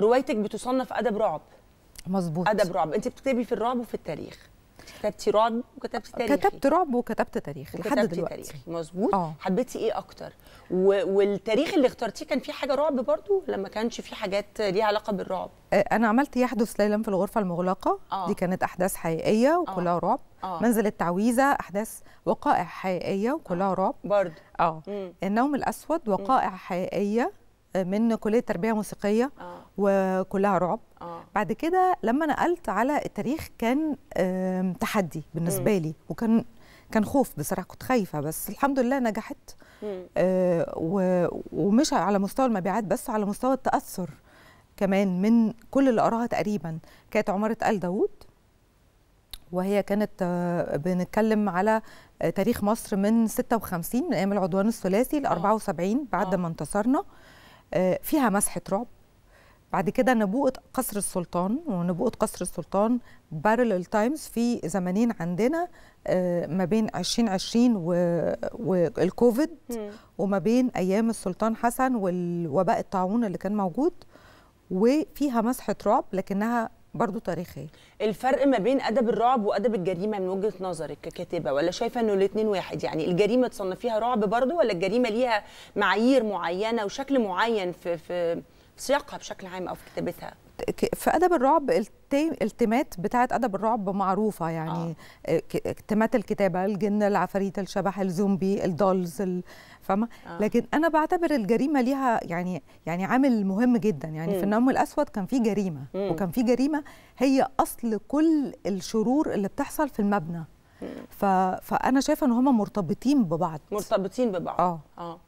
روايتك بتصنف ادب رعب مظبوط ادب رعب انت بتكتبي في الرعب وفي التاريخ كتبتي رعب وكتبتي تاريخ كتبت رعب وكتبت تاريخ لحد دلوقتي تاريخ مظبوط آه. حبيتي ايه اكتر و... والتاريخ اللي اخترتيه كان فيه حاجه رعب برضو لما كانش فيه حاجات ليها علاقه بالرعب آه، انا عملت يحدث ليلا في الغرفه المغلقه آه. دي كانت احداث حقيقيه وكلها آه. رعب آه. منزل التعويذه احداث وقائع حقيقيه وكلها آه. رعب برضو اه النوم الاسود وقائع مم. حقيقيه آه، من كليه تربيه موسيقيه آه. وكلها رعب آه. بعد كده لما نقلت على التاريخ كان تحدي بالنسبه لي وكان كان خوف بصراحه كنت خايفه بس الحمد لله نجحت آه ومش على مستوى المبيعات بس على مستوى التاثر كمان من كل اللي قراها تقريبا كانت عماره ال داوود وهي كانت آه، بنتكلم على آه، تاريخ مصر من 56 من ايام العدوان الثلاثي ل 74 بعد آه. ما انتصرنا فيها مسحه رعب بعد كده نبوءة قصر السلطان ونبوءة قصر السلطان بارلل تايمز في زمنين عندنا آه، ما بين 2020 والكوفيد وما بين أيام السلطان حسن والوباء الطاعون اللي كان موجود وفيها مسحة رعب لكنها برضو تاريخية الفرق ما بين أدب الرعب وأدب الجريمة من وجهة نظرك ككاتبة ولا شايفة أنه الاثنين واحد يعني الجريمة تصنفيها رعب برضو ولا الجريمة ليها معايير معينة وشكل معين في, في سياقها بشكل عام او في كتابتها في ادب الرعب التيمات بتاعه ادب الرعب معروفه يعني آه. آه، تيمات الكتابه الجن العفاريت الشبح الزومبي الدولز فاهمه آه. لكن انا بعتبر الجريمه ليها يعني يعني عامل مهم جدا يعني م. في النوم الاسود كان في جريمه م. وكان في جريمه هي اصل كل الشرور اللي بتحصل في المبنى ف... فانا شايفه ان هم مرتبطين ببعض مرتبطين ببعض اه, آه.